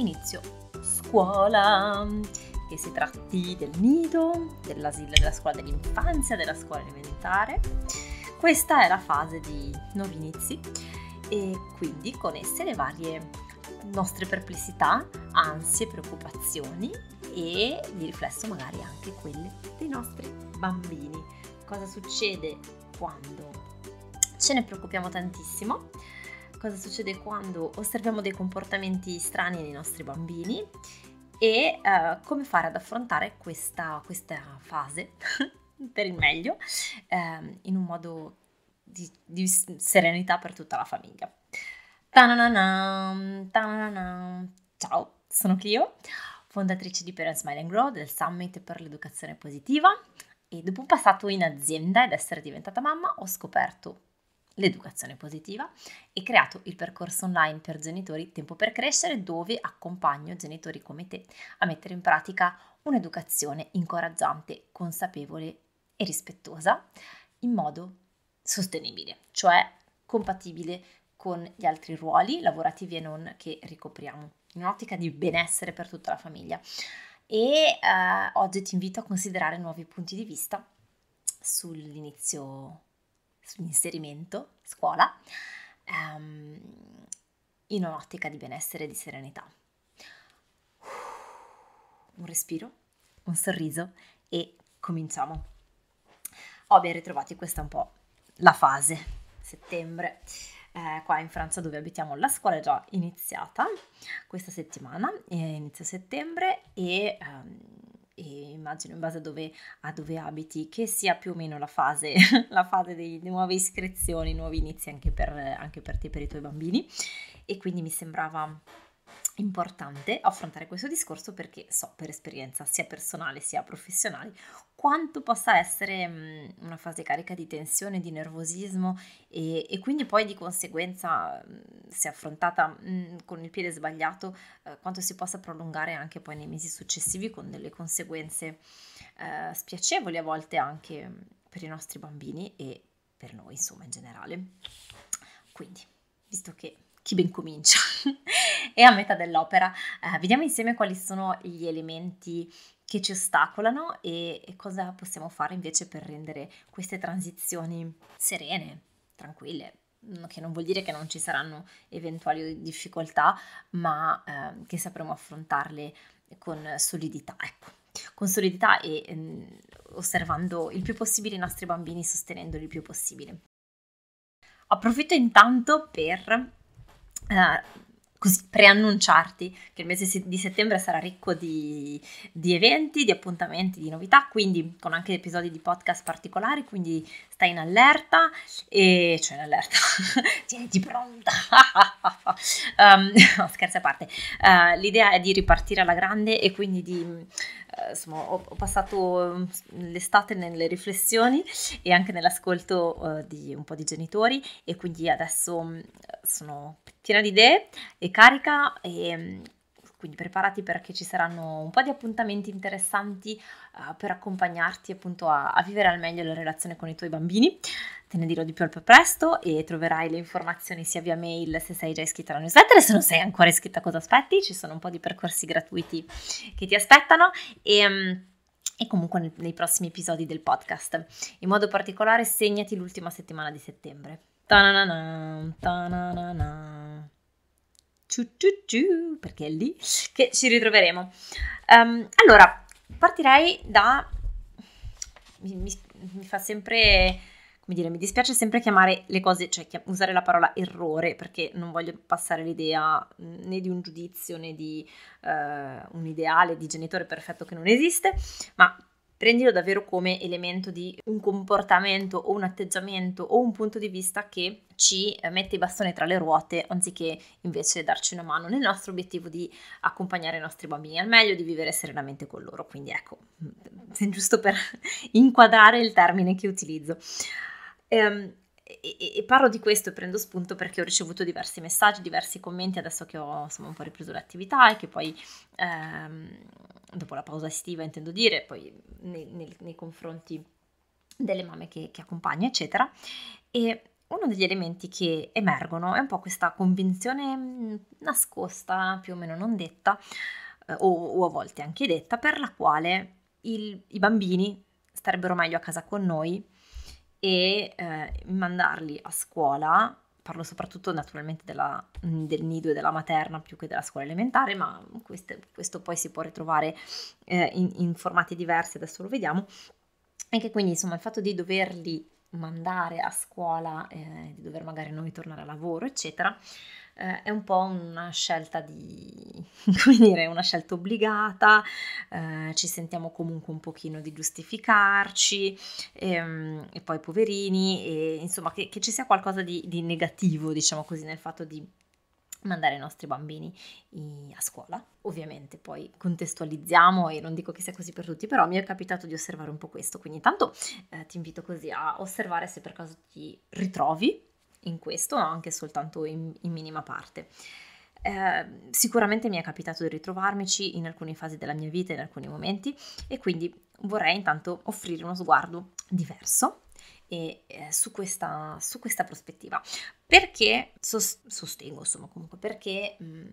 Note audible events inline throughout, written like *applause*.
inizio scuola, che si tratti del nido, dell'asilo, della scuola dell'infanzia, della scuola elementare. Questa è la fase di nuovi inizi e quindi con esse le varie nostre perplessità, ansie, preoccupazioni e di riflesso magari anche quelle dei nostri bambini. Cosa succede quando ce ne preoccupiamo tantissimo? cosa succede quando osserviamo dei comportamenti strani nei nostri bambini e uh, come fare ad affrontare questa, questa fase *laughs* per il meglio uh, in un modo di, di, serenità per tutta la famiglia. ta ta-na-na-na. Ciao, sono Clio, fondatrice di Parents Smile and Grow del Summit per l'educazione positiva e dopo un passato in azienda ed essere diventata mamma ho scoperto l'educazione positiva e creato il percorso online per genitori Tempo per crescere dove accompagno genitori come te a mettere in pratica un'educazione incoraggiante, consapevole e rispettosa in modo sostenibile, cioè compatibile con gli altri ruoli lavorativi e non che ricopriamo, in un'ottica di benessere per tutta la famiglia. E eh, oggi ti invito a considerare nuovi punti di vista sull'inizio sull'inserimento, scuola, ehm, in un'ottica di benessere e di serenità. Un respiro, un sorriso e cominciamo. Ho ben ritrovati, questa è un po' la fase, settembre. Eh, qua in Francia dove abitiamo la scuola è già iniziata questa settimana, eh, inizio settembre e ehm, e immagino in base a dove, a dove abiti, che sia più o meno la fase, *laughs* la fase di nuove iscrizioni, nuovi inizi anche per, anche per te, e per i tuoi bambini. E quindi mi sembrava importante affrontare questo discorso perché so per esperienza sia personale sia professionale quanto possa essere una fase carica di tensione, di nervosismo e, e quindi poi di conseguenza se affrontata con il piede sbagliato eh, quanto si possa prolungare anche poi nei mesi successivi con delle conseguenze eh, spiacevoli a volte anche per i nostri bambini e per noi insomma in generale. Quindi, visto che chi ben comincia. e *laughs* a metà dell'opera eh, vediamo insieme quali sono gli elementi che ci ostacolano e, e cosa possiamo fare invece per rendere queste transizioni serene, tranquille, mm, che non vuol dire che non ci saranno eventuali difficoltà, ma eh, che sapremo affrontarle con solidità, ecco. con solidità e eh, osservando il più possibile i nostri bambini, sostenendoli il più possibile. Approfitto intanto per eh, così preannunciarti che il mese di settembre sarà ricco di, di, eventi, di appuntamenti, di novità, quindi con anche episodi di podcast particolari, quindi stai in allerta e cioè in allerta, *laughs* tieniti pronta. um, *laughs* *laughs* no, scherzi a parte, uh, l'idea è di ripartire alla grande e quindi di insomma, ho, ho, passato mm, l'estate nelle riflessioni e anche nell'ascolto eh, di un po' di genitori e quindi adesso mm, sono piena di idee e carica e mm, quindi preparati perché ci saranno un po' di appuntamenti interessanti uh, per accompagnarti appunto a, a, vivere al meglio la relazione con i tuoi bambini. Te ne dirò di più al più presto e troverai le informazioni sia via mail se sei già iscritta alla newsletter, se non sei ancora iscritta cosa aspetti, ci sono un po' di percorsi gratuiti che ti aspettano e... Mm, e comunque nei prossimi episodi del podcast. In modo particolare segnati l'ultima settimana di settembre. Ta-na-na-na, ta-na-na-na perché è lì che ci ritroveremo. Um, allora, partirei da... Mi, mi, mi, fa sempre... Come dire, mi dispiace sempre chiamare le cose, cioè usare la parola errore, perché non voglio passare l'idea né di un giudizio né di uh, un ideale di genitore perfetto che non esiste, ma prendilo davvero come elemento di un comportamento o un atteggiamento o un punto di vista che ci eh, mette i bastoni tra le ruote anziché invece darci una mano nel nostro obiettivo di accompagnare i nostri bambini al meglio, di vivere serenamente con loro. Quindi ecco, *laughs* giusto per *laughs* inquadrare il termine che utilizzo. Um, e, e, parlo di questo e prendo spunto perché ho ricevuto diversi messaggi, diversi commenti adesso che ho insomma, un po' ripreso l'attività e che poi ehm, dopo la pausa estiva intendo dire, poi nei, nei, nei confronti delle mamme che, che accompagno eccetera e uno degli elementi che emergono è un po' questa convinzione nascosta, più o meno non detta, eh, o, o, a volte anche detta, per la quale il, i bambini starebbero meglio a casa con noi e eh, mandarli a scuola, parlo soprattutto naturalmente della, mm, del nido e della materna più che della scuola elementare, ma queste, questo poi si può ritrovare eh, in, in formati diversi, adesso lo vediamo, anche quindi insomma il fatto di doverli mandare a scuola, eh, di dover magari non ritornare a lavoro, eccetera, eh, è un po' una scelta di, *laughs* come dire, una scelta obbligata, eh, ci sentiamo comunque un pochino di giustificarci ehm, e poi poverini, e, insomma che, che, ci sia qualcosa di, di negativo, diciamo così, nel fatto di mandare i nostri bambini a scuola. Ovviamente poi contestualizziamo e non dico che sia così per tutti, però mi è capitato di osservare un po' questo, quindi intanto eh, ti invito così a osservare se per caso ti ritrovi in questo, o anche soltanto in, in minima parte. Eh, sicuramente mi è capitato di ritrovarmici in alcune fasi della mia vita, in alcuni momenti, e quindi vorrei intanto offrire uno sguardo diverso e, eh, su, questa, su, questa, prospettiva. Perché sost- sostengo, insomma, comunque, perché mh, mm,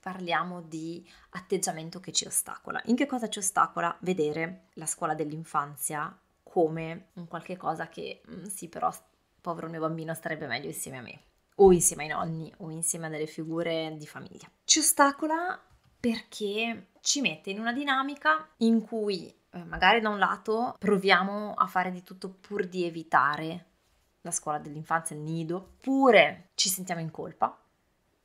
parliamo di atteggiamento che ci ostacola. In che cosa ci ostacola vedere la scuola dell'infanzia come un qualche cosa che mh, mm, sì, però povero mio bambino starebbe meglio insieme a me, o insieme ai nonni, o insieme a delle figure di famiglia. Ci ostacola perché ci mette in una dinamica in cui eh, magari da un lato proviamo a fare di tutto pur di evitare la scuola dell'infanzia, il nido, oppure ci sentiamo in colpa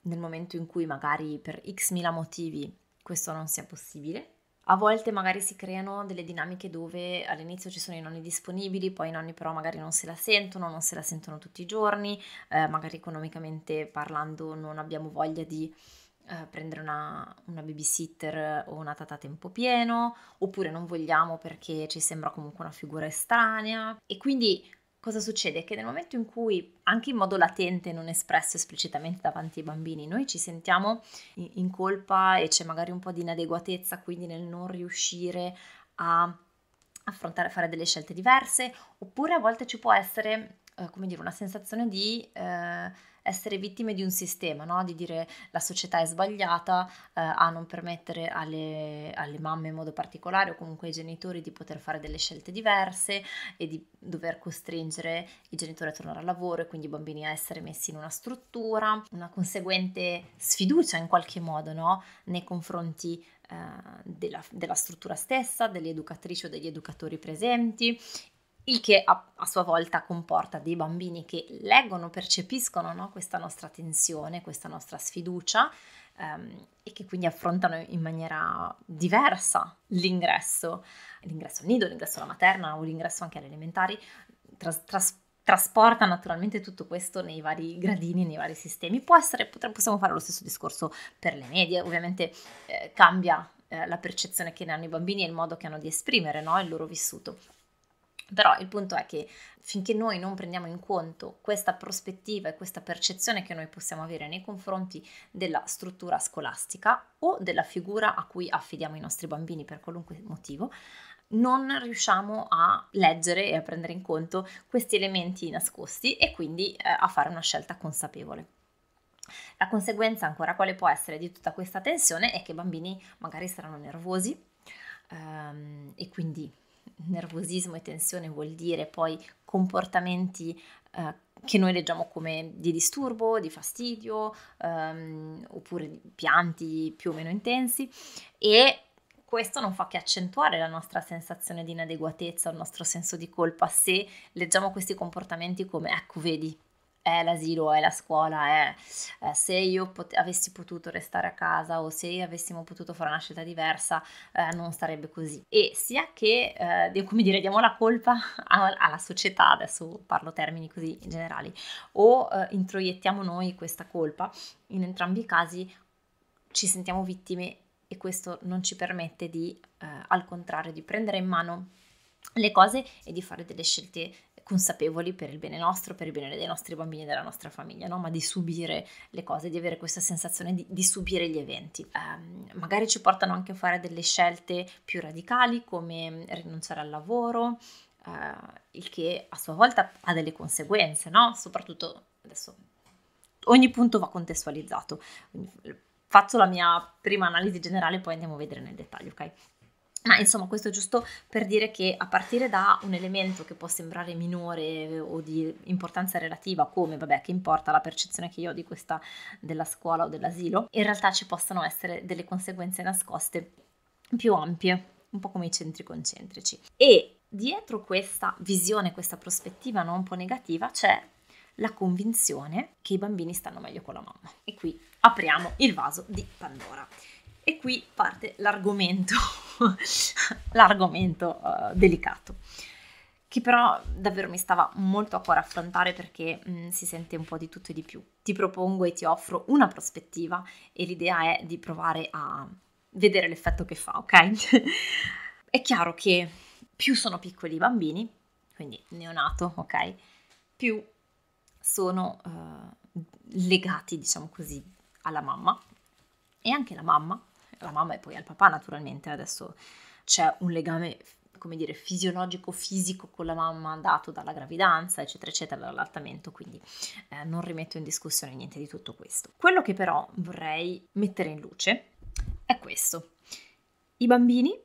nel momento in cui magari per x mila motivi questo non sia possibile a volte magari si creano delle dinamiche dove all'inizio ci sono i nonni disponibili, poi i nonni però magari non se la sentono, non se la sentono tutti i giorni, eh, magari economicamente parlando non abbiamo voglia di eh, prendere una, una, babysitter o una tata a tempo pieno, oppure non vogliamo perché ci sembra comunque una figura estranea e quindi cosa succede? Che nel momento in cui, anche in modo latente, non espresso esplicitamente davanti ai bambini, noi ci sentiamo in colpa e c'è magari un po' di inadeguatezza, quindi nel non riuscire a affrontare, fare delle scelte diverse, oppure a volte ci può essere eh, come dire, una sensazione di eh, essere vittime di un sistema, no? di dire la società è sbagliata eh, a non permettere alle, alle, mamme in modo particolare o comunque ai genitori di poter fare delle scelte diverse e di dover costringere i genitori a tornare al lavoro e quindi i bambini a essere messi in una struttura, una conseguente sfiducia in qualche modo no? nei confronti eh, della, della, struttura stessa, delle educatrici o degli educatori presenti il che a, a, sua volta comporta dei bambini che leggono, percepiscono no, questa nostra tensione, questa nostra sfiducia ehm, e che quindi affrontano in maniera diversa l'ingresso, l'ingresso al nido, l'ingresso alla materna o l'ingresso anche alle elementari, tras, tras, trasporta naturalmente tutto questo nei vari gradini, nei vari sistemi. Può essere, potremmo, possiamo fare lo stesso discorso per le medie, ovviamente eh, cambia eh, la percezione che ne hanno i bambini e il modo che hanno di esprimere no, il loro vissuto. Però il punto è che finché noi non prendiamo in conto questa prospettiva e questa percezione che noi possiamo avere nei confronti della struttura scolastica o della figura a cui affidiamo i nostri bambini per qualunque motivo, non riusciamo a leggere e a prendere in conto questi elementi nascosti e quindi eh, a fare una scelta consapevole. La conseguenza ancora quale può essere di tutta questa tensione è che i bambini magari saranno nervosi ehm, e quindi nervosismo e tensione vuol dire poi comportamenti eh, che noi leggiamo come di disturbo, di fastidio, ehm, oppure di pianti più o meno intensi e questo non fa che accentuare la nostra sensazione di inadeguatezza, il nostro senso di colpa se leggiamo questi comportamenti come ecco vedi, è l'asilo, è la scuola, è eh, se io pot- avessi potuto restare a casa o se avessimo potuto fare una scelta diversa eh, non starebbe così. E sia che, eh, come dire, diamo la colpa *laughs* alla società, adesso parlo termini così generali, o eh, introiettiamo noi questa colpa, in entrambi i casi ci sentiamo vittime e questo non ci permette di, eh, al contrario, di prendere in mano le cose e di fare delle scelte consapevoli per il bene nostro, per il bene dei nostri bambini e della nostra famiglia, no? ma di subire le cose, di avere questa sensazione di, di subire gli eventi. Um, magari ci portano anche a fare delle scelte più radicali come rinunciare al lavoro, uh, il che a sua volta ha delle conseguenze, no? soprattutto adesso ogni punto va contestualizzato. Faccio la mia prima analisi generale, poi andiamo a vedere nel dettaglio, ok? Ma insomma, questo è giusto per dire che a partire da un elemento che può sembrare minore eh, o di importanza relativa, come vabbè, che importa la percezione che io ho di questa della scuola o dell'asilo, in realtà ci possono essere delle conseguenze nascoste più ampie, un po' come i centri concentrici. E dietro questa visione, questa prospettiva non un po' negativa, c'è la convinzione che i bambini stanno meglio con la mamma. E qui apriamo il vaso di Pandora. E qui parte l'argomento, *laughs* l'argomento uh, delicato, che però davvero mi stava molto a cuore affrontare perché mh, mm, si sente un po' di tutto e di più. Ti propongo e ti offro una prospettiva e l'idea è di provare a vedere l'effetto che fa, ok? *laughs* è chiaro che più sono piccoli i bambini, quindi neonato, ok, più sono uh, legati, diciamo così, alla mamma e anche la mamma alla mamma e poi al papà naturalmente, adesso c'è un legame come dire, fisiologico, fisico con la mamma dato dalla gravidanza, eccetera, eccetera, dall'allattamento, quindi eh, non rimetto in discussione niente di tutto questo. Quello che però vorrei mettere in luce è questo. I bambini,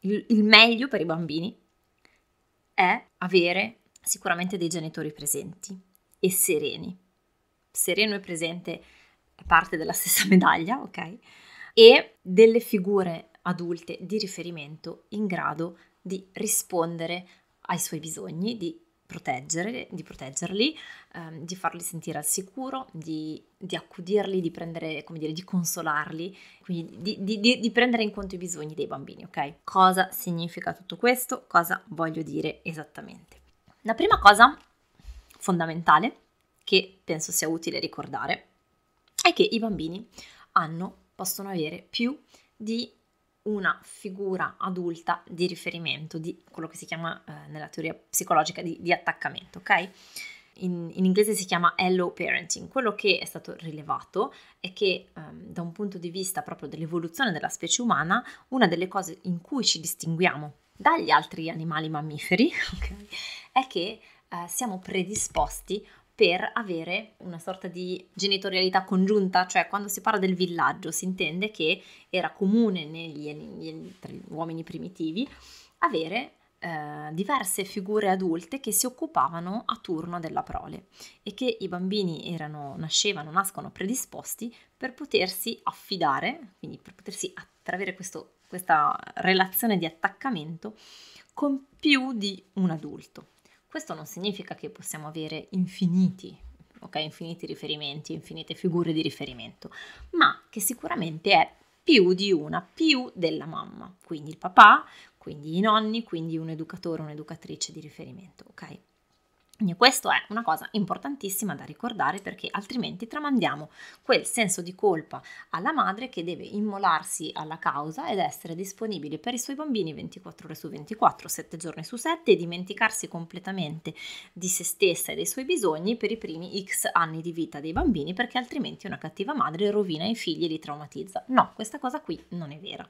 il, il meglio per i bambini è avere sicuramente dei genitori presenti e sereni. Sereno e presente è parte della stessa *laughs* medaglia, ok? e delle figure adulte di riferimento in grado di rispondere ai suoi bisogni, di, proteggere, di proteggerli, ehm, di farli sentire al sicuro, di, di accudirli, di prendere, come dire, di consolarli, quindi di, di, di prendere in conto i bisogni dei bambini, ok? Cosa significa tutto questo? Cosa voglio dire esattamente? La prima cosa fondamentale che penso sia utile ricordare è che i bambini hanno possono avere più di una figura adulta di riferimento, di quello che si chiama eh, nella teoria psicologica di, di attaccamento, ok? In, in, inglese si chiama hello parenting. Quello che è stato rilevato è che um, da un punto di vista proprio dell'evoluzione della specie umana, una delle cose in cui ci distinguiamo dagli altri animali mammiferi *laughs* okay, è che uh, siamo predisposti per avere una sorta di genitorialità congiunta, cioè quando si parla del villaggio si intende che era comune negli, negli, negli uomini primitivi avere eh, diverse figure adulte che si occupavano a turno della prole e che i bambini erano, nascevano, nascono predisposti per potersi affidare, quindi per potersi attraverso questo, questa relazione di attaccamento con più di un adulto. Questo non significa che possiamo avere infiniti, ok, infiniti riferimenti, infinite figure di riferimento, ma che sicuramente è più di una, più della mamma, quindi il papà, quindi i nonni, quindi un educatore, un'educatrice di riferimento, ok? Quindi questa è una cosa importantissima da ricordare perché altrimenti tramandiamo quel senso di colpa alla madre che deve immolarsi alla causa ed essere disponibile per i suoi bambini 24 ore su 24, 7 giorni su 7 e dimenticarsi completamente di se stessa e dei suoi bisogni per i primi X anni di vita dei bambini perché altrimenti una cattiva madre rovina i figli e li traumatizza. No, questa cosa qui non è vera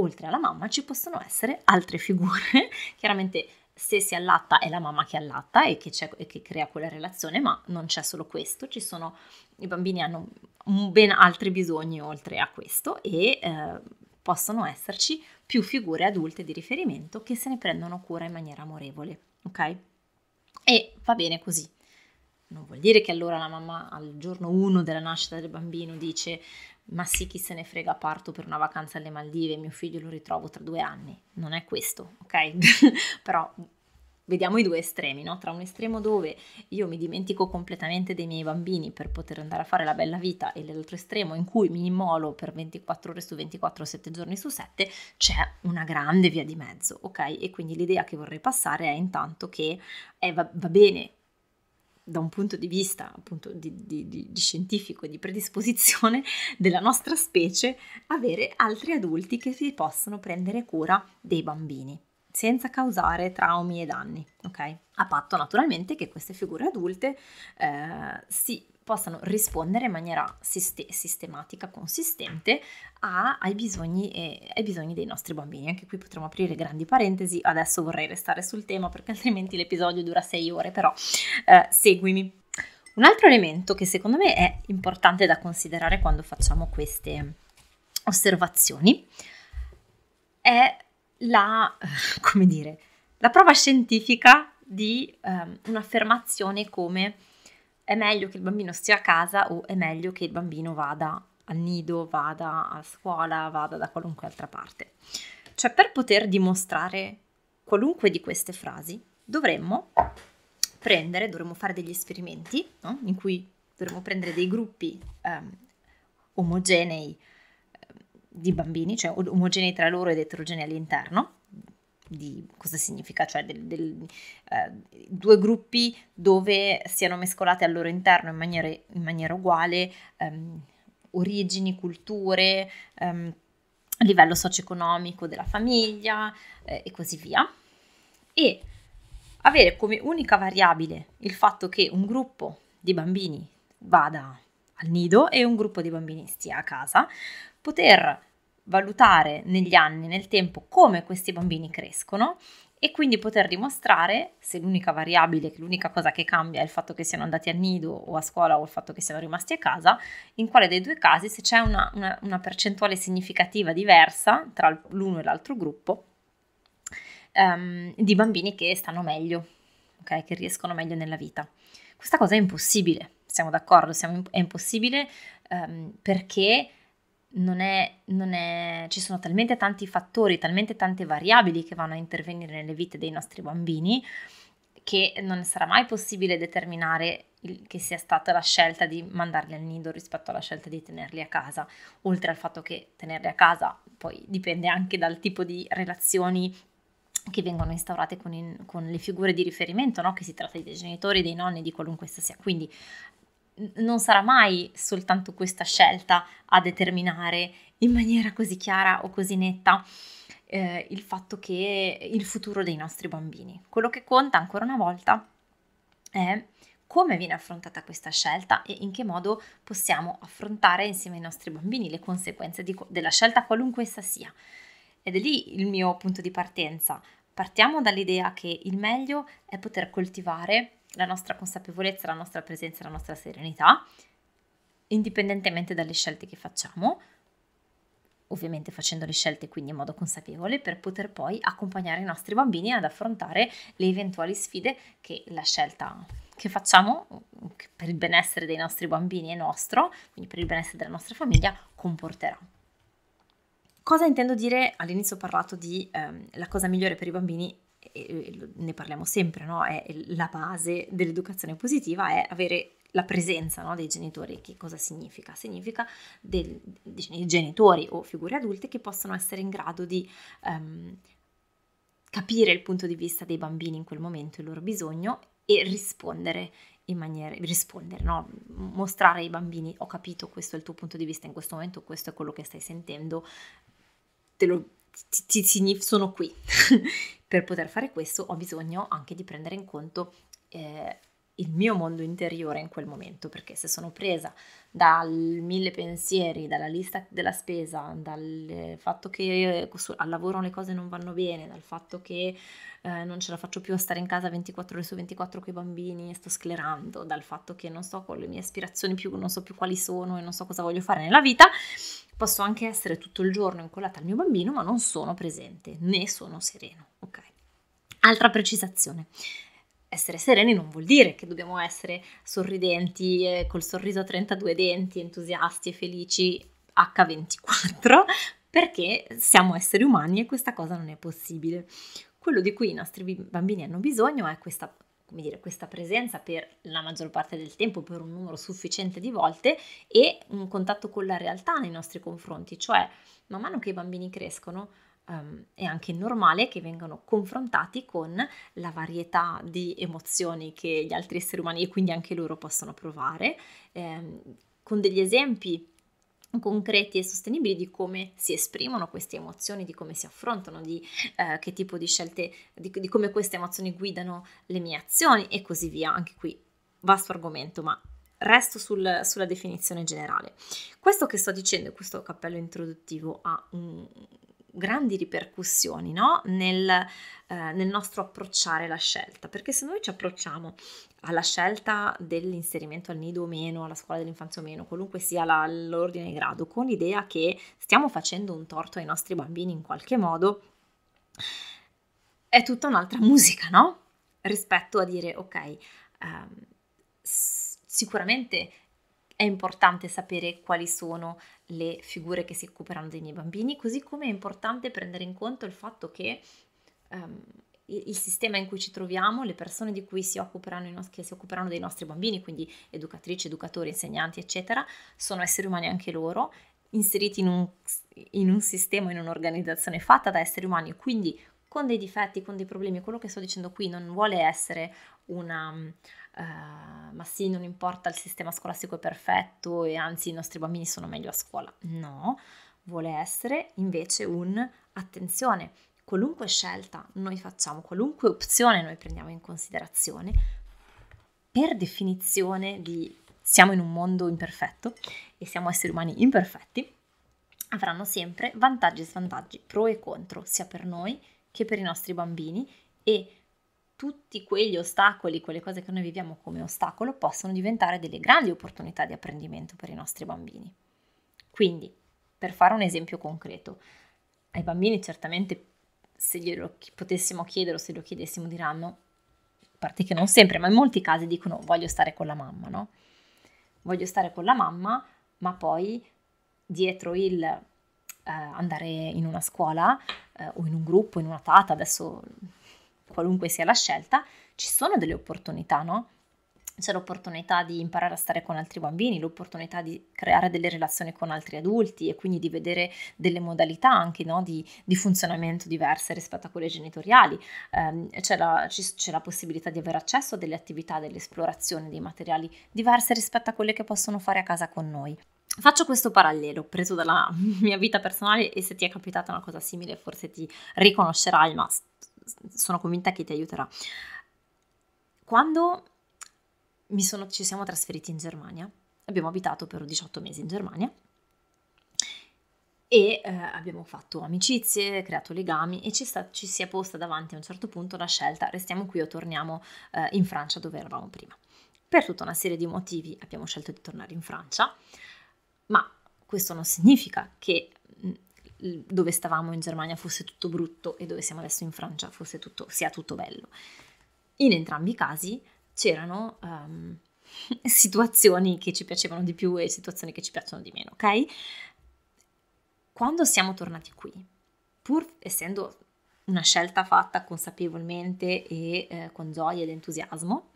oltre alla mamma ci possono essere altre figure, *laughs* chiaramente se si allatta è la mamma che allatta e che, e che crea quella relazione, ma non c'è solo questo, ci sono, i bambini hanno ben altri bisogni oltre a questo e eh, possono esserci più figure adulte di riferimento che se ne prendono cura in maniera amorevole, ok? E va bene così. Non vuol dire che allora la mamma al giorno 1 della nascita del bambino dice ma sì chi se ne frega parto per una vacanza alle Maldive e mio figlio lo ritrovo tra due anni. Non è questo, ok? *laughs* Però vediamo i due estremi, no? tra un estremo dove io mi dimentico completamente dei miei bambini per poter andare a fare la bella vita e l'altro estremo in cui mi immolo per 24 ore su 24, 7 giorni su 7, c'è una grande via di mezzo, ok? E quindi l'idea che vorrei passare è intanto che eh, va, va bene da un punto di vista appunto di, di, di, di scientifico, di predisposizione *laughs* della nostra specie, avere altri adulti che si possono prendere cura dei bambini senza causare traumi e danni, ok? A patto naturalmente che queste figure adulte eh, si possano rispondere in maniera sistematica, consistente a, ai, bisogni, eh, ai, bisogni, dei nostri bambini. Anche qui potremmo aprire grandi parentesi, adesso vorrei restare sul tema perché *laughs* altrimenti l'episodio dura sei ore, però eh, seguimi. Un altro elemento che secondo me è importante da considerare quando facciamo queste osservazioni è la, come dire, la prova scientifica di um, un'affermazione come è meglio che il bambino stia a casa o è meglio che il bambino vada al nido, vada a scuola, vada da qualunque altra parte. Cioè per poter dimostrare qualunque di queste frasi dovremmo prendere, dovremmo fare degli esperimenti no? in cui dovremmo prendere dei gruppi um, omogenei ehm, di bambini, cioè omogenei tra loro ed eterogenei all'interno, di cosa significa, cioè del, del, eh, due gruppi dove siano mescolate al loro interno in maniera, in maniera uguale ehm, origini, culture, ehm, livello socio-economico della famiglia eh, e così via. E avere come unica variabile il fatto che un gruppo di bambini vada al nido e un gruppo di bambini stia a casa, poter valutare negli anni, nel tempo, come questi bambini crescono e quindi poter dimostrare se l'unica variabile, l'unica cosa che cambia è il fatto che siano andati a nido o a scuola o il fatto che siano rimasti a casa, in quale dei due casi se c'è una, una, una percentuale significativa diversa tra l'uno e l'altro gruppo um, di bambini che stanno meglio, okay? che riescono meglio nella vita. Questa cosa è impossibile, siamo d'accordo, siamo, è impossibile um, perché non è, non è, ci sono talmente tanti fattori, talmente tante variabili che vanno a intervenire nelle vite dei nostri bambini che non sarà mai possibile determinare il, che sia stata la scelta di mandarli al nido rispetto alla scelta di tenerli a casa, oltre al fatto che tenerli a casa poi dipende anche dal tipo di relazioni che vengono instaurate con, in, con le figure di riferimento, no? che si tratta dei genitori, dei nonni, di qualunque essa sia. Quindi non sarà mai soltanto questa scelta a determinare in maniera così chiara o così netta eh, il fatto che il futuro dei nostri bambini. Quello che conta ancora una volta è come viene affrontata questa scelta e in che modo possiamo affrontare insieme ai nostri bambini le conseguenze di, della scelta qualunque essa sia. Ed è lì il mio punto di partenza. Partiamo dall'idea che il meglio è poter coltivare la nostra consapevolezza, la nostra presenza, la nostra serenità, indipendentemente dalle scelte che facciamo, ovviamente facendo le scelte quindi in modo consapevole per poter poi accompagnare i nostri bambini ad affrontare le eventuali sfide che la scelta che facciamo per il benessere dei nostri bambini e nostro, quindi per il benessere della nostra famiglia, comporterà. Cosa intendo dire? All'inizio ho parlato di ehm, la cosa migliore per i bambini e ne parliamo sempre, no? è la base dell'educazione positiva è avere la presenza no, dei genitori, che cosa significa? Significa dei genitori o figure adulte che possono essere in grado di um, capire il punto di vista dei bambini in quel momento, il loro bisogno e rispondere in maniera, rispondere, no? mostrare ai bambini ho capito questo è il tuo punto di vista in questo momento, questo è quello che stai sentendo, te lo sono qui. *laughs* per poter fare questo ho bisogno anche di prendere in conto eh, il mio mondo interiore in quel momento, perché se sono presa dal mille pensieri, dalla lista della spesa, dal fatto che eh, al lavoro le cose non vanno bene, dal fatto che eh, non ce la faccio più a stare in casa 24 ore su 24 con i bambini e sto sclerando, dal fatto che non so con le mie aspirazioni più, non so più quali sono e non so cosa voglio fare nella vita, posso anche essere tutto il giorno incollata al mio bambino, ma non sono presente né sono sereno, ok? Altra precisazione essere sereni non vuol dire che dobbiamo essere sorridenti, eh, col sorriso a 32 denti, entusiasti e felici H24, *laughs* perché siamo esseri umani e questa cosa non è possibile. Quello di cui i nostri bambini hanno bisogno è questa, dire, questa presenza per la maggior parte del tempo, per un numero sufficiente di volte e un contatto con la realtà nei nostri confronti, cioè man mano che i bambini crescono um, è anche normale che vengano confrontati con la varietà di emozioni che gli altri esseri umani e quindi anche loro possono provare, ehm, con degli esempi concreti e sostenibili di come si esprimono queste emozioni, di come si affrontano, di eh, che tipo di scelte, di, di come queste emozioni guidano le mie azioni e così via. Anche qui vasto argomento, ma resto sul, sulla definizione generale. Questo che sto dicendo, questo cappello introduttivo ha un, grandi ripercussioni no? nel, eh, nel nostro approcciare la scelta, perché se noi ci approcciamo alla scelta dell'inserimento al nido o meno, alla scuola dell'infanzia o meno, qualunque sia la, l'ordine di grado, con l'idea che stiamo facendo un torto ai nostri bambini in qualche modo, è tutta un'altra musica, no? Rispetto a dire, ok, ehm, sicuramente è importante sapere quali sono le figure che si occuperanno dei miei bambini, così come è importante prendere in conto il fatto che um, il sistema in cui ci troviamo, le persone di cui si occuperanno, no- si occuperanno dei nostri bambini, quindi educatrici, educatori, insegnanti, eccetera, sono esseri umani anche loro, inseriti in un, in un sistema, in un'organizzazione fatta da esseri umani, quindi con dei difetti, con dei problemi, quello che sto dicendo qui non vuole essere una eh, ma sì, non importa, il sistema scolastico è perfetto e anzi i nostri bambini sono meglio a scuola. No, vuole essere invece un attenzione, qualunque scelta noi facciamo, qualunque opzione noi prendiamo in considerazione, per definizione di siamo in un mondo imperfetto e siamo esseri umani imperfetti, avranno sempre vantaggi e svantaggi, pro e contro, sia per noi che per i nostri bambini e tutti quegli ostacoli, quelle cose che noi viviamo come ostacolo, possono diventare delle grandi opportunità di apprendimento per i nostri bambini. Quindi, per fare un esempio concreto, ai bambini certamente se glielo potessimo chiedere o se lo chiedessimo diranno, a parte che non sempre, ma in molti casi dicono voglio stare con la mamma, no? Voglio stare con la mamma, ma poi dietro il eh, andare in una scuola eh, o in un gruppo, in una tata, adesso qualunque sia la scelta, ci sono delle opportunità, no? C'è l'opportunità di imparare a stare con altri bambini, l'opportunità di creare delle relazioni con altri adulti e quindi di vedere delle modalità anche no? di, di, funzionamento diverse rispetto a quelle genitoriali. Um, c'è, la, c'è la possibilità di avere accesso a delle attività, delle dei materiali diverse rispetto a quelle che possono fare a casa con noi. Faccio questo parallelo preso dalla *laughs* mia vita personale e se ti è capitata una cosa simile forse ti riconoscerai, ma sono convinta che ti aiuterà. Quando sono, ci siamo trasferiti in Germania, abbiamo abitato per 18 mesi in Germania e eh, abbiamo fatto amicizie, creato legami e ci, sta, ci, si è posta davanti a un certo punto la scelta restiamo qui o torniamo eh, in Francia dove eravamo prima. Per tutta una serie di motivi abbiamo scelto di tornare in Francia, ma questo non significa che dove stavamo in Germania fosse tutto brutto e dove siamo adesso in Francia fosse tutto, sia tutto bello. In entrambi i casi c'erano um, *laughs* situazioni che ci piacevano di più e situazioni che ci piacciono di meno, ok? Quando siamo tornati qui, pur essendo una scelta fatta consapevolmente e eh, con gioia ed entusiasmo,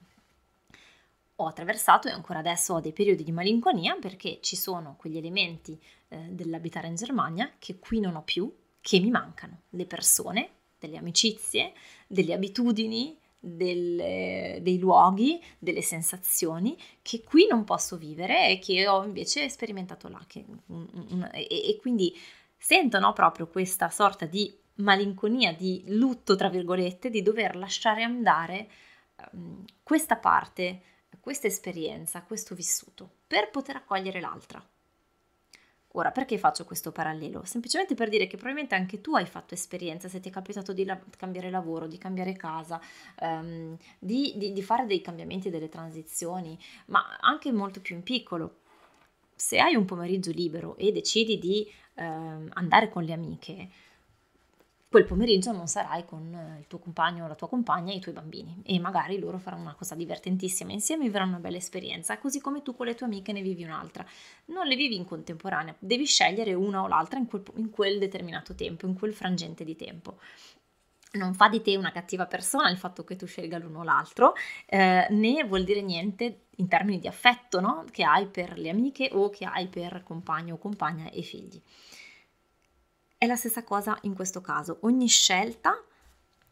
ho attraversato e ancora adesso ho dei periodi di malinconia perché ci sono quegli elementi eh, dell'abitare in Germania che qui non ho più, che mi mancano, le persone, delle amicizie, delle abitudini, delle, dei luoghi, delle sensazioni che qui non posso vivere e che ho invece sperimentato là. Che, e, e, quindi sento no, proprio questa sorta di malinconia, di lutto, tra virgolette, di dover lasciare andare um, questa parte questa esperienza, questo vissuto, per poter accogliere l'altra. Ora, perché faccio questo parallelo? Semplicemente per dire che probabilmente anche tu hai fatto esperienza, se ti è capitato di la- cambiare lavoro, di cambiare casa, um, di, di, di fare dei cambiamenti, delle transizioni, ma anche molto più in piccolo. Se hai un pomeriggio libero e decidi di eh, andare con le amiche, quel pomeriggio non sarai con eh, il tuo compagno, o la tua compagna e i tuoi bambini e magari loro faranno una cosa divertentissima insieme, e vivranno una bella esperienza, così come tu con le tue amiche ne vivi un'altra. Non le vivi in contemporanea, devi scegliere una o l'altra in quel, in quel determinato tempo, in quel frangente di tempo non fa di te una cattiva persona il fatto che tu scelga l'uno o l'altro, eh, né vuol dire niente in termini di affetto no? che hai per le amiche o che hai per compagno o compagna e figli. È la stessa cosa in questo caso, ogni scelta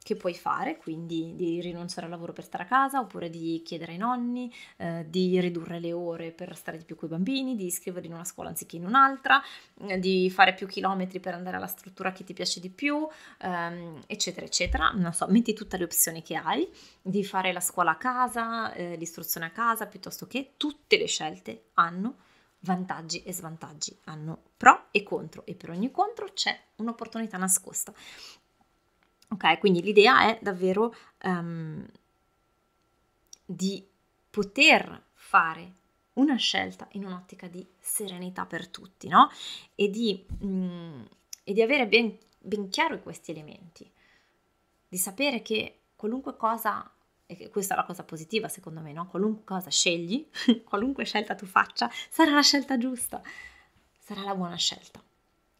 che puoi fare, quindi di rinunciare al lavoro per stare a casa, oppure di chiedere ai nonni, eh, di ridurre le ore per stare di più con i bambini, di iscriverli in una scuola anziché in un'altra, eh, di fare più chilometri per andare alla struttura che ti piace di più, ehm, eccetera, eccetera. Non so, metti tutte le opzioni che hai, di fare la scuola a casa, eh, l'istruzione a casa, piuttosto che tutte le scelte hanno vantaggi e svantaggi, hanno pro e contro e per ogni contro c'è un'opportunità nascosta. Ok, quindi l'idea è davvero um, di poter fare una scelta in un'ottica di serenità per tutti, no? E di, mh, mm, e di avere ben, ben chiaro questi elementi, di sapere che qualunque cosa e questa è la cosa positiva secondo me, no? qualunque cosa scegli, *laughs* qualunque scelta tu faccia, sarà la scelta giusta, sarà la buona scelta.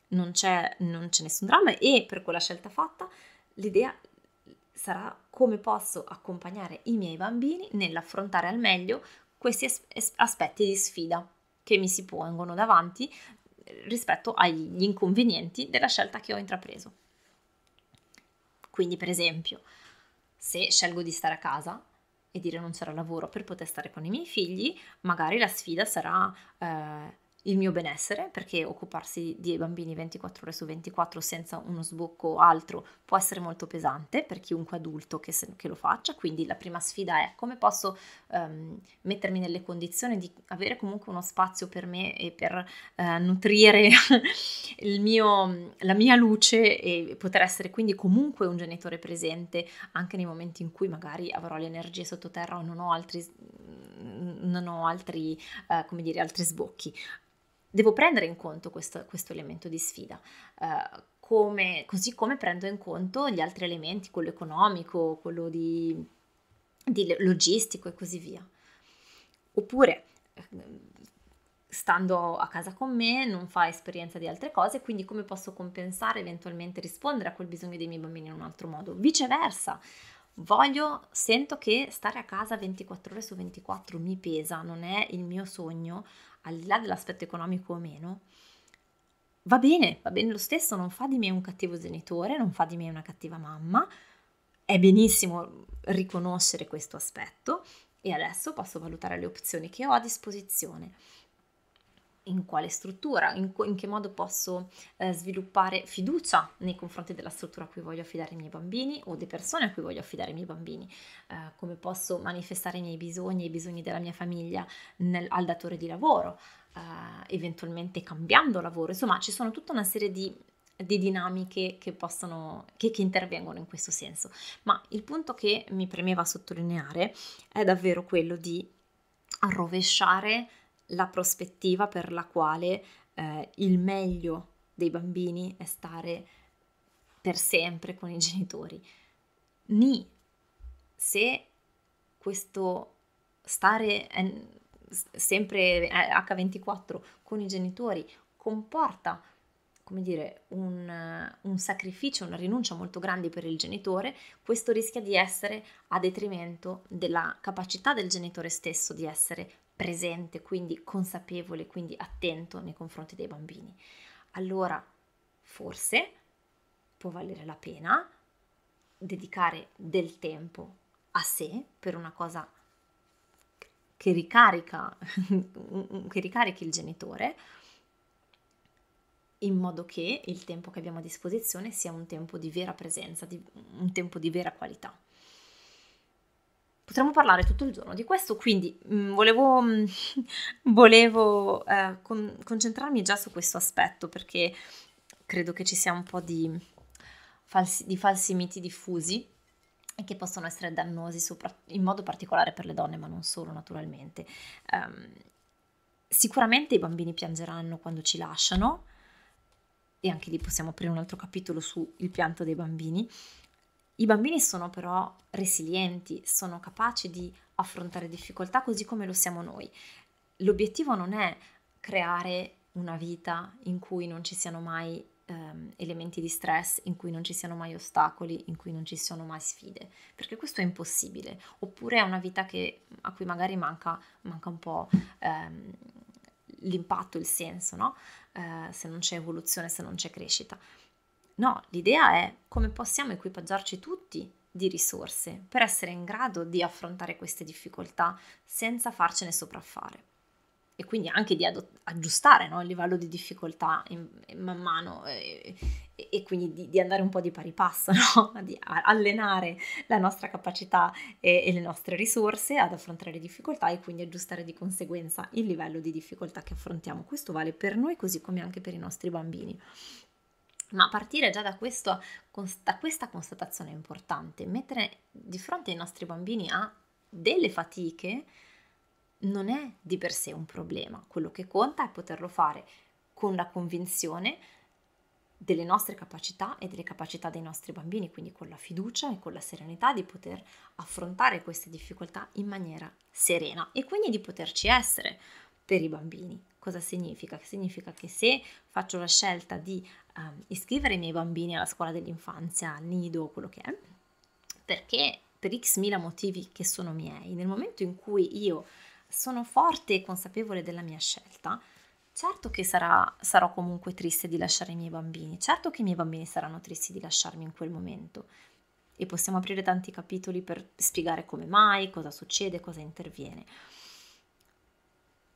Non c'è, non c'è nessun dramma e per quella scelta fatta l'idea sarà come posso accompagnare i miei bambini nell'affrontare al meglio questi as- aspetti di sfida che mi si pongono davanti rispetto agli inconvenienti della scelta che ho intrapreso. Quindi, per esempio, se scelgo di stare a casa e di rinunciare al lavoro per poter stare con i miei figli, magari la sfida sarà eh, il mio benessere, perché occuparsi di bambini 24 ore su 24 senza uno sbocco altro può essere molto pesante per chiunque adulto che, se, che lo faccia, quindi la prima sfida è come posso um, mettermi nelle condizioni di avere comunque uno spazio per me e per uh, nutrire *laughs* mio, la mia luce e poter essere quindi comunque un genitore presente anche nei momenti in cui magari avrò le energie sottoterra o non ho altri, non ho altri, uh, dire, altri sbocchi devo prendere in conto questo, questo elemento di sfida, uh, come, così come prendo in conto gli altri elementi, quello economico, quello di, di logistico e così via. Oppure eh, stando a casa con me, non fa esperienza di altre cose, quindi come posso compensare eventualmente rispondere a quel bisogno dei miei bambini in un altro modo? Viceversa, voglio, sento che stare a casa 24 ore su 24 mi pesa, non è il mio sogno, al di là dell'aspetto economico o meno, va bene, va bene lo stesso, non fa di me un cattivo genitore, non fa di me una cattiva mamma, è benissimo riconoscere questo aspetto e adesso posso valutare le opzioni che ho a disposizione in quale struttura, in, in che modo posso eh, sviluppare fiducia nei confronti della struttura a cui voglio affidare i miei bambini o delle persone a cui voglio affidare i miei bambini, eh, come posso manifestare i miei bisogni e i bisogni della mia famiglia nel, al datore di lavoro, eh, eventualmente cambiando lavoro, insomma ci sono tutta una serie di di dinamiche che possono che, che, intervengono in questo senso ma il punto che mi premeva sottolineare è davvero quello di rovesciare la prospettiva per la quale eh, il meglio dei bambini è stare per sempre con i genitori. Ni, se questo stare eh, sempre H24 eh, con i genitori comporta come dire, un, un, sacrificio, una rinuncia molto grande per il genitore, questo rischia di essere a detrimento della capacità del genitore stesso di essere presente, quindi consapevole, quindi attento nei confronti dei bambini, allora forse può valere la pena dedicare del tempo a sé per una cosa che ricarica, *laughs* che ricarichi il genitore, in modo che il tempo che abbiamo a disposizione sia un tempo di vera presenza, di, un tempo di vera qualità potremmo parlare tutto il giorno di questo, quindi mh, mm, volevo, mh, mm, *laughs* volevo eh, con, concentrarmi già su questo aspetto perché credo che ci sia un po' di falsi, di falsi miti diffusi e che possono essere dannosi sopra, in modo particolare per le donne, ma non solo naturalmente. Um, sicuramente i bambini piangeranno quando ci lasciano e anche lì possiamo aprire un altro capitolo sul pianto dei bambini i bambini sono però resilienti, sono capaci di affrontare difficoltà così come lo siamo noi. L'obiettivo non è creare una vita in cui non ci siano mai ehm, elementi di stress, in cui non ci siano mai ostacoli, in cui non ci siano mai sfide, perché questo è impossibile. Oppure è una vita che, a cui magari manca, manca un po'... Ehm, l'impatto, il senso, no? eh, se non c'è evoluzione, se non c'è crescita. No, l'idea è come possiamo equipaggiarci tutti di risorse per essere in grado di affrontare queste difficoltà senza farcene sopraffare e quindi anche di adott- aggiustare no, il livello di difficoltà in, in man mano e, e, quindi di, di, andare un po' di pari passo, *laughs* no? di allenare la nostra capacità e, e, le nostre risorse ad affrontare le difficoltà e quindi aggiustare di conseguenza il livello di difficoltà che affrontiamo. Questo vale per noi così come anche per i nostri bambini. Ma partire già da, questo, da questa constatazione è importante, mettere di fronte ai nostri bambini a delle fatiche non è di per sé un problema, quello che conta è poterlo fare con la convinzione delle nostre capacità e delle capacità dei nostri bambini, quindi con la fiducia e con la serenità di poter affrontare queste difficoltà in maniera serena e quindi di poterci essere per i bambini. Cosa significa? Significa che se faccio la scelta di um, iscrivere i miei bambini alla scuola dell'infanzia, al nido, quello che è, perché per x mila motivi che sono miei, nel momento in cui io sono forte e consapevole della mia scelta, certo che sarà, sarò comunque triste di lasciare i miei bambini, certo che i miei bambini saranno tristi di lasciarmi in quel momento. E possiamo aprire tanti capitoli per spiegare come mai, cosa succede, cosa interviene.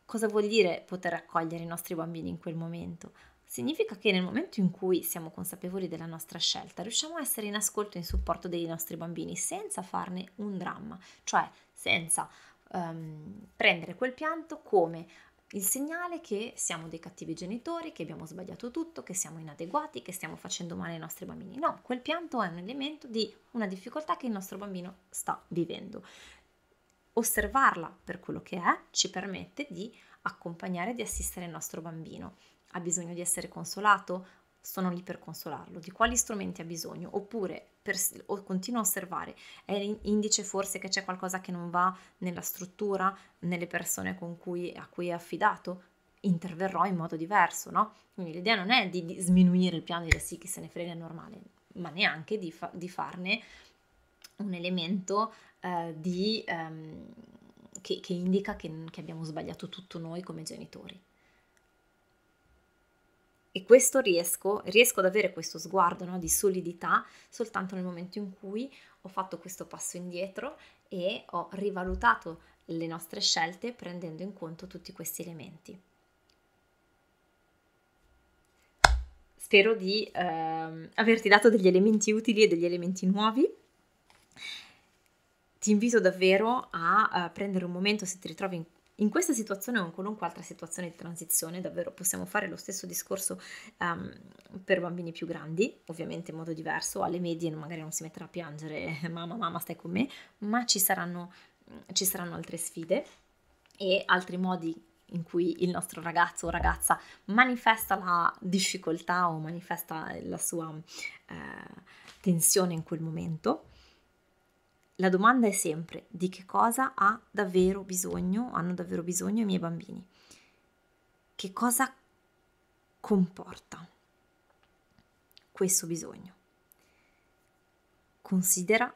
Cosa vuol dire poter accogliere i nostri bambini in quel momento? Significa che nel momento in cui siamo consapevoli della nostra scelta, riusciamo a essere in ascolto e in supporto dei nostri bambini senza farne un dramma, cioè senza um, prendere quel pianto come il segnale che siamo dei cattivi genitori, che abbiamo sbagliato tutto, che siamo inadeguati, che stiamo facendo male ai nostri bambini. No, quel pianto è un elemento di una difficoltà che il nostro bambino sta vivendo. Osservarla per quello che è ci permette di accompagnare e di assistere il nostro bambino ha bisogno di essere consolato, sono lì per consolarlo, di quali strumenti ha bisogno, oppure per, o continuo a osservare, è indice forse che c'è qualcosa che non va nella struttura, nelle persone cui, a cui è affidato, interverrò in modo diverso, no? Quindi l'idea non è di, sminuire il piano e dire sì chi se ne frega è normale, ma neanche di, fa, di farne un elemento eh, di, ehm, che, che, indica che, che abbiamo sbagliato tutto noi come genitori. E questo riesco, riesco ad avere questo sguardo no, di solidità soltanto nel momento in cui ho fatto questo passo indietro e ho rivalutato le nostre scelte prendendo in conto tutti questi elementi. Spero di ehm, averti dato degli elementi utili e degli elementi nuovi ti invito davvero a, a eh, prendere un momento se ti ritrovi in in questa situazione o in qualunque altra situazione di transizione, davvero possiamo fare lo stesso discorso um, per bambini più grandi, ovviamente in modo diverso, alle medie magari non si metterà a piangere, *laughs* mamma, mamma, stai con me, ma ci saranno, mm, ci saranno altre sfide e altri modi in cui il nostro ragazzo o ragazza manifesta la difficoltà o manifesta la sua eh, tensione in quel momento la domanda è sempre di che cosa ha davvero bisogno, hanno davvero bisogno i miei bambini. Che cosa comporta questo bisogno? Considera,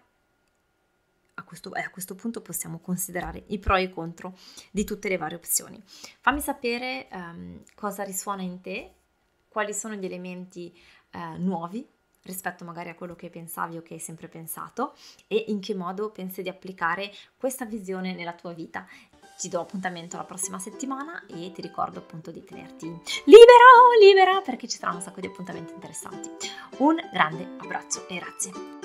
a questo, eh, a questo punto possiamo considerare i pro e i contro di tutte le varie opzioni. Fammi sapere ehm, cosa risuona in te, quali sono gli elementi eh, nuovi rispetto magari a quello che pensavi o che hai sempre pensato e in che modo pensi di applicare questa visione nella tua vita. Ti do appuntamento la prossima settimana e ti ricordo appunto di tenerti libero, libera perché ci saranno un sacco di appuntamenti interessanti. Un grande abbraccio e grazie.